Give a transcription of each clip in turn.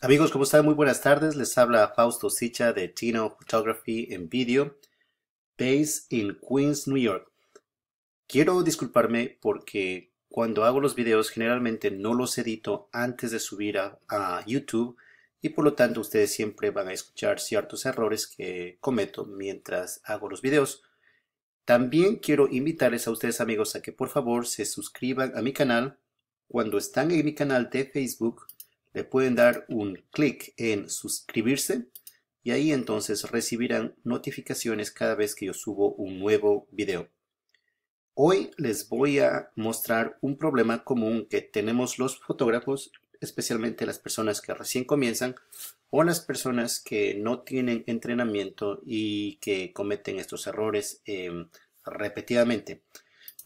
Amigos, ¿cómo están? Muy buenas tardes. Les habla Fausto Sicha de Tino Photography en Video, based in Queens, New York. Quiero disculparme porque cuando hago los videos generalmente no los edito antes de subir a YouTube y por lo tanto ustedes siempre van a escuchar ciertos errores que cometo mientras hago los videos. También quiero invitarles a ustedes amigos a que por favor se suscriban a mi canal. Cuando están en mi canal de Facebook, le pueden dar un clic en suscribirse y ahí entonces recibirán notificaciones cada vez que yo subo un nuevo video. Hoy les voy a mostrar un problema común que tenemos los fotógrafos, especialmente las personas que recién comienzan o las personas que no tienen entrenamiento y que cometen estos errores eh, repetidamente.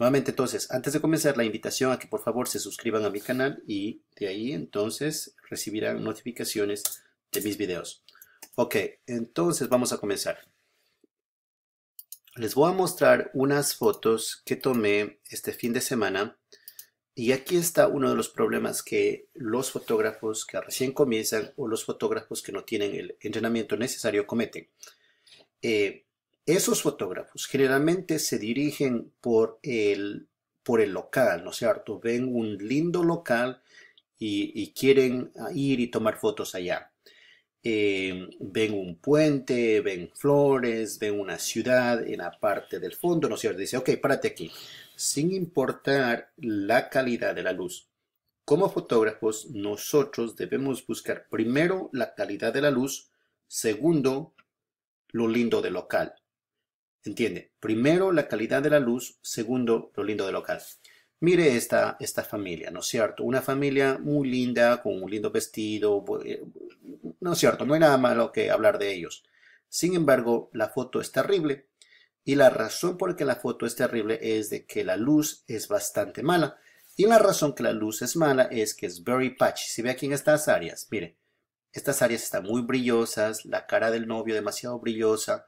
Nuevamente, entonces, antes de comenzar, la invitación a que por favor se suscriban a mi canal y de ahí entonces recibirán notificaciones de mis videos. Ok, entonces vamos a comenzar. Les voy a mostrar unas fotos que tomé este fin de semana y aquí está uno de los problemas que los fotógrafos que recién comienzan o los fotógrafos que no tienen el entrenamiento necesario cometen. Eh, esos fotógrafos generalmente se dirigen por el, por el local, ¿no es cierto? Ven un lindo local y, quieren ah, ir y tomar fotos allá. Eh, ven un puente, ven flores, ven una ciudad en la parte del fondo, ¿no es cierto? Dice, ok, párate aquí, sin importar la calidad de la luz. Como fotógrafos, nosotros debemos buscar primero la calidad de la luz, segundo, lo lindo del local. Entiende, primero la calidad de la luz, segundo lo lindo del local. Mire esta, esta familia, ¿no es cierto? Una familia muy linda, con un lindo vestido, eh, ¿no es cierto? No hay nada malo que hablar de ellos. Sin embargo, la foto es terrible y la razón por la que la foto es terrible es de que la luz es bastante mala. Y la razón que la luz es mala es que es very patchy. Si ve aquí en estas áreas, mire, estas áreas están muy brillosas, la cara del novio demasiado brillosa,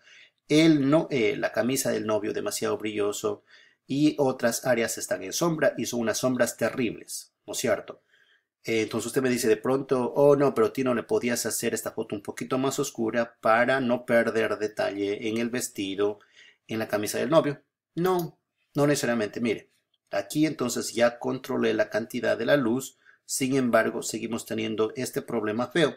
el no, eh, la camisa del novio demasiado brilloso y otras áreas están en sombra y son unas sombras terribles, ¿no es cierto? Eh, entonces usted me dice de pronto, oh no, pero Tino, le podías hacer esta foto un poquito más oscura para no perder detalle en el vestido, en la camisa del novio. No, no necesariamente. Mire, aquí entonces ya controlé la cantidad de la luz, sin embargo, seguimos teniendo este problema feo.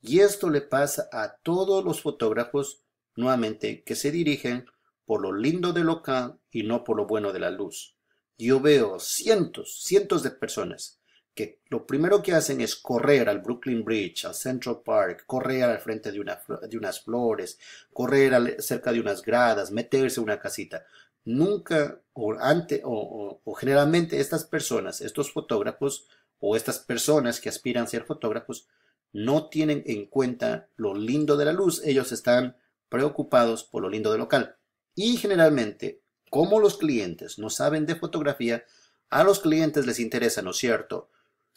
Y esto le pasa a todos los fotógrafos nuevamente, que se dirigen por lo lindo del local y no por lo bueno de la luz. Yo veo cientos, cientos de personas que lo primero que hacen es correr al Brooklyn Bridge, al Central Park, correr al frente de, de unas flores, correr cerca de unas gradas, meterse en una casita. Nunca o, antes o generalmente estas personas, estos fotógrafos o estas personas que aspiran a ser fotógrafos, no tienen en cuenta lo lindo de la luz. Ellos están preocupados por lo lindo del local. Y generalmente, como los clientes no saben de fotografía, a los clientes les interesa, ¿no es cierto?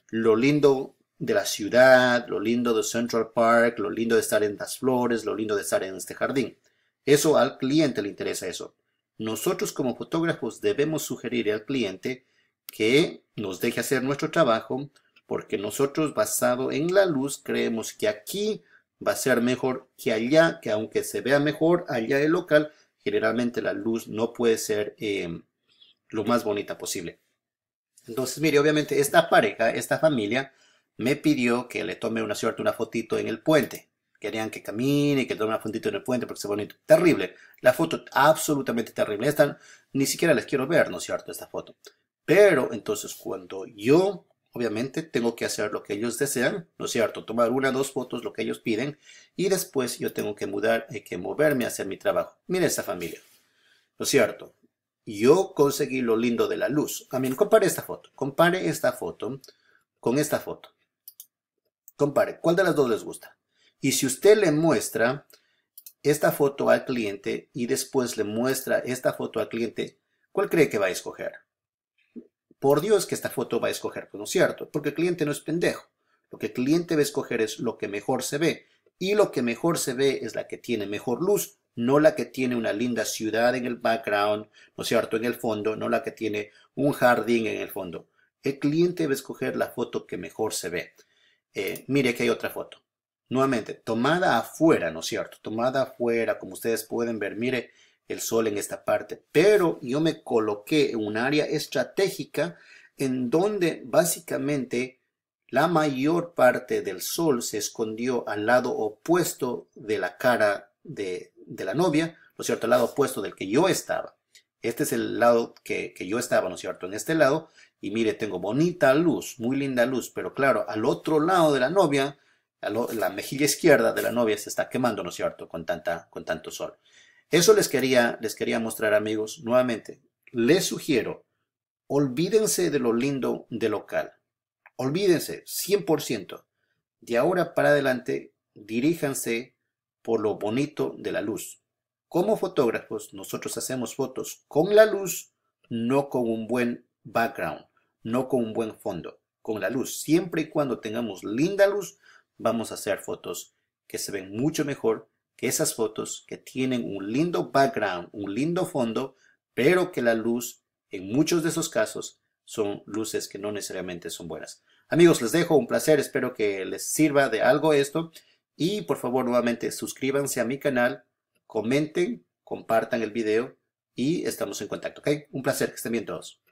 Lo lindo de la ciudad, lo lindo de Central Park, lo lindo de estar en las flores, lo lindo de estar en este jardín. Eso al cliente le interesa eso. Nosotros como fotógrafos debemos sugerir al cliente que nos deje hacer nuestro trabajo porque nosotros basado en la luz creemos que aquí va a ser mejor que allá, que aunque se vea mejor allá el local, generalmente la luz no puede ser em, lo más bonita posible. Entonces, mire, obviamente esta pareja, esta familia, me pidió que le tome una suerte, una fotito en el puente. Querían que camine, y que tome una fotito en el puente porque se bonito. Terrible. La foto absolutamente terrible. Están... ni siquiera les quiero ver, ¿no es cierto? Esta foto. Pero entonces cuando yo obviamente tengo que hacer lo que ellos desean, ¿no es cierto? Tomar una, dos fotos, lo que ellos piden, y después yo tengo que mudar, hay eh, que moverme a hacer mi trabajo. Mire esta familia, ¿no es cierto? Yo conseguí lo lindo de la luz. También compare esta foto, compare esta foto con esta foto. Compare, ¿cuál de las dos les gusta? Y si usted le muestra esta foto al cliente y después le muestra esta foto al cliente, ¿cuál cree que va a escoger? por Dios que esta foto va a escoger, pues, no es cierto, porque el cliente no es pendejo. Lo que el cliente va a escoger es lo que mejor se ve. Y lo que mejor se ve es la que tiene mejor luz, no la que tiene una linda ciudad en el background, ¿no es cierto?, en el fondo, no la que tiene un jardín en el fondo. El cliente va a escoger la foto que mejor se ve. Eh, mire que hay otra foto. Nuevamente, tomada afuera, ¿no es cierto? Tomada afuera, como ustedes pueden ver, mire, el sol en esta parte, pero yo me coloqué en un área estratégica en donde básicamente la mayor parte del sol se escondió al lado opuesto de la cara de, de la novia, ¿no es cierto? Al lado opuesto del que yo estaba. Este es el lado que, que, yo estaba, ¿no es cierto? En este lado. Y mire, tengo bonita luz, muy linda luz, pero claro, al otro lado de la novia, la mejilla izquierda de la novia se está quemando, ¿no es cierto? Con, tanta, con tanto sol. Eso les quería, les quería mostrar, amigos. Nuevamente, les sugiero, olvídense de lo lindo de local. Olvídense, 100%. De ahora para adelante, diríjanse por lo bonito de la luz. Como fotógrafos, nosotros hacemos fotos con la luz, no con un buen background, no con un buen fondo, con la luz. Siempre y cuando tengamos linda luz, vamos a hacer fotos que se ven mucho mejor que esas fotos que tienen un lindo background, un lindo fondo, pero que la luz, en muchos de esos casos, son luces que no necesariamente son buenas. Amigos, les dejo un placer, espero que les sirva de algo esto y por favor nuevamente suscríbanse a mi canal, comenten, compartan el video y estamos en contacto, Un placer, que estén bien todos.